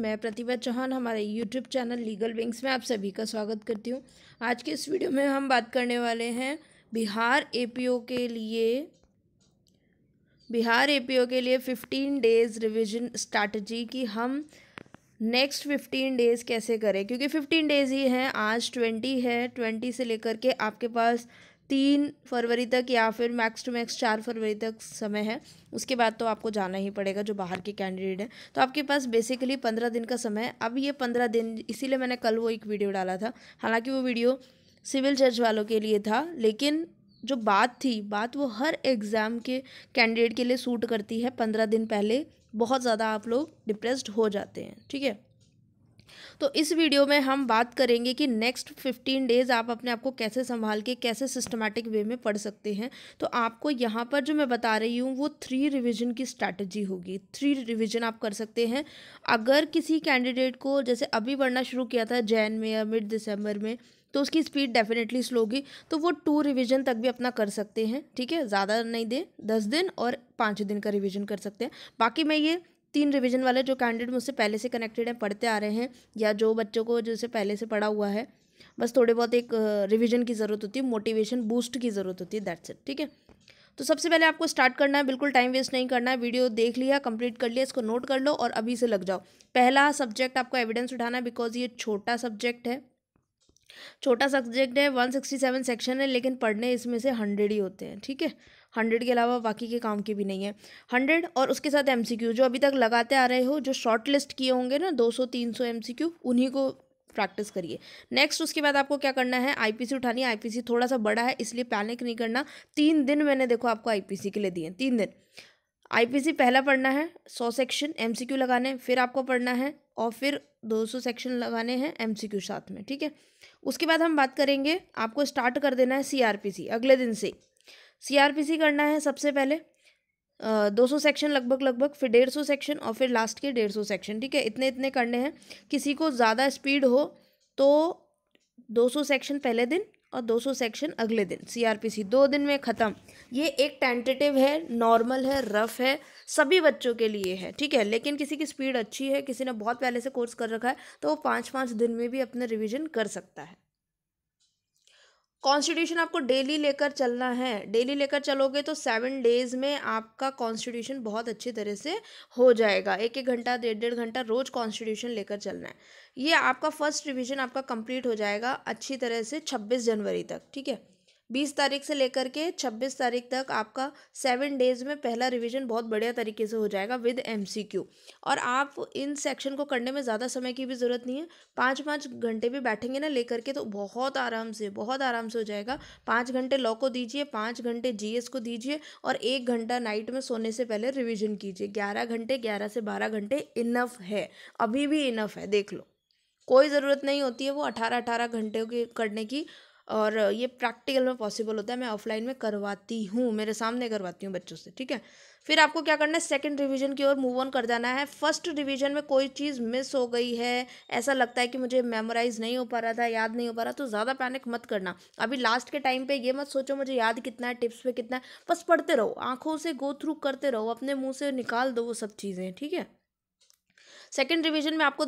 मैं प्रतिभा चौहान हमारे YouTube channel legal wings में आप सभी का स्वागत करती हूँ आज के इस वीडियो में हम बात करने वाले हैं बिहार एपीओ के लिए बिहार एपीओ के लिए फिफ्टीन डेज़ रिविजन स्ट्रैटी कि हम नेक्स्ट फिफ्टीन डेज़ कैसे करें क्योंकि फिफ्टीन डेज़ ही हैं आज ट्वेंटी है ट्वेंटी से लेकर के आपके पास तीन फरवरी तक या फिर मैक्स टू मैक्स चार फरवरी तक समय है उसके बाद तो आपको जाना ही पड़ेगा जो बाहर के कैंडिडेट हैं तो आपके पास बेसिकली पंद्रह दिन का समय है अब ये पंद्रह दिन इसीलिए मैंने कल वो एक वीडियो डाला था हालांकि वो वीडियो सिविल जज वालों के लिए था लेकिन जो बात थी बात वो हर एग्ज़ाम के कैंडिडेट के लिए सूट करती है पंद्रह दिन पहले बहुत ज़्यादा आप लोग डिप्रेस्ड हो जाते हैं ठीक है तो इस वीडियो में हम बात करेंगे कि नेक्स्ट फिफ्टीन डेज़ आप अपने आप को कैसे संभाल के कैसे सिस्टमेटिक वे में पढ़ सकते हैं तो आपको यहाँ पर जो मैं बता रही हूँ वो थ्री रिविज़न की स्ट्रैटेजी होगी थ्री रिविज़न आप कर सकते हैं अगर किसी कैंडिडेट को जैसे अभी पढ़ना शुरू किया था जैन में या मिड दिसंबर में तो उसकी स्पीड डेफिनेटली स्लो होगी तो वो टू रिवीजन तक भी अपना कर सकते हैं ठीक है ज़्यादा नहीं दें दस दिन और पाँच दिन का रिवीजन कर सकते हैं बाकी मैं ये तीन रिवीजन वाले जो कैंडिडेट मुझसे पहले से कनेक्टेड हैं पढ़ते आ रहे हैं या जो बच्चों को जैसे पहले से पढ़ा हुआ है बस थोड़े बहुत एक रिवीजन की ज़रूरत होती है मोटिवेशन बूस्ट की ज़रूरत होती है दैट्स इट ठीक है तो सबसे पहले आपको स्टार्ट करना है बिल्कुल टाइम वेस्ट नहीं करना है वीडियो देख लिया कंप्लीट कर लिया इसको नोट कर लो और अभी से लग जाओ पहला सब्जेक्ट आपको एविडेंस उठाना है बिकॉज ये छोटा सब्जेक्ट है छोटा सब्जेक्ट है वन सिक्सटी सेवन सेक्शन है लेकिन पढ़ने इसमें से हंड्रेड ही होते हैं ठीक है हंड्रेड के अलावा बाकी के काम के भी नहीं है हंड्रेड और उसके साथ एम जो अभी तक लगाते आ रहे हो जो शॉर्ट लिस्ट किए होंगे ना दो सौ तीन सौ एम उन्हीं को प्रैक्टिस करिए नेक्स्ट उसके बाद आपको क्या करना है आईपीसी उठानी है आईपीसी थोड़ा सा बड़ा है इसलिए पैनिक नहीं करना तीन दिन मैंने देखो आपको आईपीसी के लिए दिए तीन दिन आईपीसी पहला पढ़ना है सौ सेक्शन एमसीक्यू लगाने फिर आपको पढ़ना है और फिर 200 सेक्शन लगाने हैं एमसीक्यू साथ में ठीक है उसके बाद हम बात करेंगे आपको स्टार्ट कर देना है सीआरपीसी अगले दिन से सीआरपीसी करना है सबसे पहले दो सौ सेक्शन लगभग लगभग फिर डेढ़ सौ सेक्शन और फिर लास्ट के डेढ़ सौ सेक्शन ठीक है इतने इतने करने हैं किसी को ज़्यादा स्पीड हो तो दो सौ सेक्शन पहले दिन और 200 सेक्शन अगले दिन सीआरपीसी दो दिन में ख़त्म ये एक टेंटेटिव है नॉर्मल है रफ है सभी बच्चों के लिए है ठीक है लेकिन किसी की स्पीड अच्छी है किसी ने बहुत पहले से कोर्स कर रखा है तो वो पाँच पाँच दिन में भी अपने रिविज़न कर सकता है कॉन्स्टिट्यूशन आपको डेली लेकर चलना है डेली लेकर चलोगे तो सेवन डेज में आपका कॉन्स्टिट्यूशन बहुत अच्छी तरह से हो जाएगा एक एक घंटा डेढ़ डेढ़ घंटा रोज कॉन्स्टिट्यूशन लेकर चलना है ये आपका फर्स्ट रिविज़न आपका कंप्लीट हो जाएगा अच्छी तरह से छब्बीस जनवरी तक ठीक है बीस तारीख से लेकर के छब्बीस तारीख तक आपका सेवन डेज में पहला रिविजन बहुत बढ़िया तरीके से हो जाएगा विद एमसीक्यू और आप इन सेक्शन को करने में ज़्यादा समय की भी ज़रूरत नहीं है पाँच पाँच घंटे भी बैठेंगे ना लेकर के तो बहुत आराम से बहुत आराम से हो जाएगा पाँच घंटे लॉ को दीजिए पाँच घंटे जी को दीजिए और एक घंटा नाइट में सोने से पहले रिविजन कीजिए ग्यारह घंटे ग्यारह से बारह घंटे इनफ है अभी भी इनफ है देख लो कोई ज़रूरत नहीं होती है वो अठारह अठारह घंटे की करने की और ये प्रैक्टिकल में पॉसिबल होता है मैं ऑफलाइन में करवाती हूँ मेरे सामने करवाती हूँ बच्चों से ठीक है फिर आपको क्या करना है सेकंड रिवीजन की ओर मूव ऑन कर जाना है फर्स्ट रिवीजन में कोई चीज़ मिस हो गई है ऐसा लगता है कि मुझे मेमोराइज नहीं हो पा रहा था याद नहीं हो पा रहा तो ज़्यादा पैनिक मत करना अभी लास्ट के टाइम पे ये मत सोचो मुझे याद कितना है टिप्स पे कितना है बस पढ़ते रहो आंखों से गो थ्रू करते रहो अपने मुँह से निकाल दो वो सब चीज़ें ठीक है सेकंड रिवीजन में आपको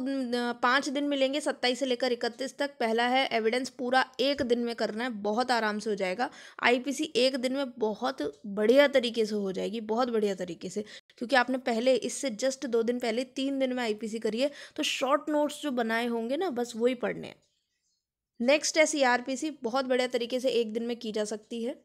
पाँच दिन मिलेंगे सत्ताईस से लेकर इकतीस तक पहला है एविडेंस पूरा एक दिन में करना है बहुत आराम से हो जाएगा आईपीसी एक दिन में बहुत बढ़िया तरीके से हो जाएगी बहुत बढ़िया तरीके से क्योंकि आपने पहले इससे जस्ट दो दिन पहले तीन दिन में आईपीसी करिए तो शॉर्ट नोट्स जो बनाए होंगे ना बस वही पढ़ने हैं नेक्स्ट है सी बहुत बढ़िया तरीके से एक दिन में की जा सकती है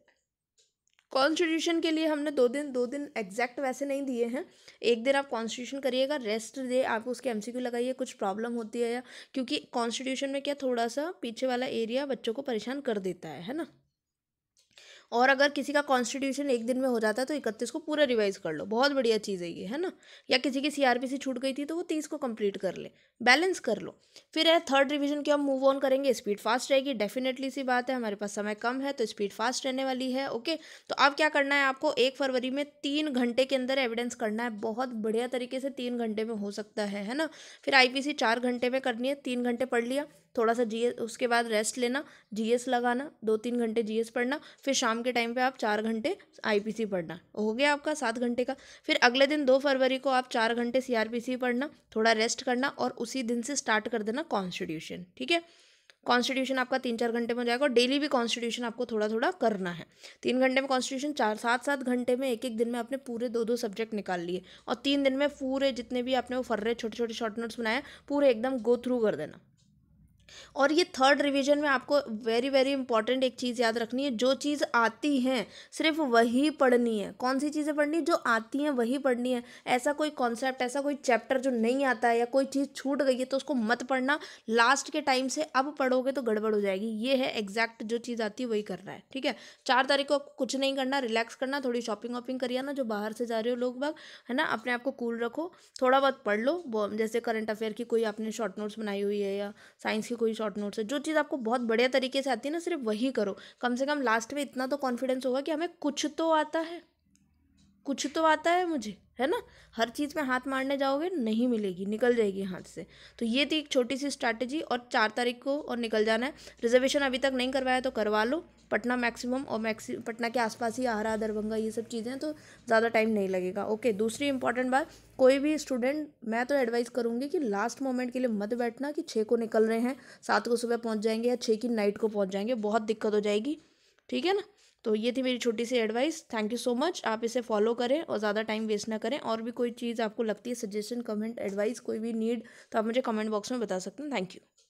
कॉन्स्टिट्यूशन के लिए हमने दो दिन दो दिन एग्जैक्ट वैसे नहीं दिए हैं एक दिन आप कॉन्स्टिट्यूशन करिएगा रेस्ट डे आप उसके एम लगाइए कुछ प्रॉब्लम होती है या क्योंकि कॉन्स्टिट्यूशन में क्या थोड़ा सा पीछे वाला एरिया बच्चों को परेशान कर देता है है ना और अगर किसी का कॉन्स्टिट्यूशन एक दिन में हो जाता है तो इकतीस को पूरा रिवाइज कर लो बहुत बढ़िया चीज़ है ये है ना या किसी की सी से छूट गई थी तो वो तीस को कंप्लीट कर ले बैलेंस कर लो फिर है थर्ड रिविजन की हम मूव ऑन करेंगे स्पीड फास्ट रहेगी डेफिनेटली सी बात है हमारे पास समय कम है तो स्पीड फास्ट रहने वाली है ओके तो अब क्या करना है आपको एक फरवरी में तीन घंटे के अंदर एविडेंस करना है बहुत बढ़िया तरीके से तीन घंटे में हो सकता है है ना फिर आईपीसी चार घंटे में करनी है तीन घंटे पढ़ लिया थोड़ा सा जीएस उसके बाद रेस्ट लेना जीएस लगाना दो तीन घंटे जीएस पढ़ना फिर शाम के टाइम पे आप चार घंटे आईपीसी पढ़ना हो गया आपका सात घंटे का फिर अगले दिन दो फरवरी को आप चार घंटे सीआरपीसी पढ़ना थोड़ा रेस्ट करना और उसी दिन से स्टार्ट कर देना कॉन्स्टिट्यूशन ठीक है कॉन्स्टिट्यूशन आपका तीन चार घंटे में हो जाएगा डेली भी कॉन्स्टिट्यूशन आपको थोड़ा थोड़ा करना है तीन घंटे में कॉन्स्टिट्यूशन चार सात सात घंटे में एक एक दिन में आपने पूरे दो दो सब्जेक्ट निकाल लिए और तीन दिन में पूरे जितने भी आपने वो फर्रे छोटे छोटे शॉर्ट नोट्स बनाए पूरे एकदम गो थ्रू कर देना और ये थर्ड रिवीजन में आपको वेरी वेरी इंपॉर्टेंट एक चीज़ याद रखनी है जो चीज़ आती हैं सिर्फ वही पढ़नी है कौन सी चीज़ें पढ़नी जो आती हैं वही पढ़नी है ऐसा कोई कॉन्सेप्ट ऐसा कोई चैप्टर जो नहीं आता है या कोई चीज़ छूट गई है तो उसको मत पढ़ना लास्ट के टाइम से अब पढ़ोगे तो गड़बड़ हो जाएगी ये है एग्जैक्ट जो चीज़ आती है वही करना है ठीक है चार तारीख को कुछ नहीं करना रिलैक्स करना थोड़ी शॉपिंग वॉपिंग करिए ना जो बाहर से जा रहे हो लोग बाग है ना अपने आप को कूल रखो थोड़ा बहुत पढ़ लो जैसे करंट अफेयर की कोई आपने शॉर्ट नोट्स बनाई हुई है या साइंस की कोई शॉर्ट नोट्स है जो चीज़ आपको बहुत बढ़िया तरीके से आती है ना सिर्फ वही करो कम से कम लास्ट में इतना तो कॉन्फिडेंस होगा कि हमें कुछ तो आता है कुछ तो आता है मुझे है ना हर चीज़ में हाथ मारने जाओगे नहीं मिलेगी निकल जाएगी हाथ से तो ये थी एक छोटी सी स्ट्रैटेजी और चार तारीख को और निकल जाना है रिजर्वेशन अभी तक नहीं करवाया तो करवा लो पटना मैक्सिमम और मैक्सि पटना के आसपास ही आहरा दरभंगा ये सब चीज़ें तो ज़्यादा टाइम नहीं लगेगा ओके दूसरी इंपॉर्टेंट बात कोई भी स्टूडेंट मैं तो एडवाइस करूँगी कि लास्ट मोमेंट के लिए मत बैठना कि छः को निकल रहे हैं सात को सुबह पहुँच जाएंगे या छः की नाइट को पहुँच जाएंगे बहुत दिक्कत हो जाएगी ठीक है ना तो ये थी मेरी छोटी सी advice thank you so much आप इसे फॉलो करें और ज़्यादा टाइम वेस्ट ना करें और भी कोई चीज़ आपको लगती है सजेशन कमेंट एडवाइस कोई भी नीड तो आप मुझे कमेंट बॉक्स में बता सकते हैं थैंक यू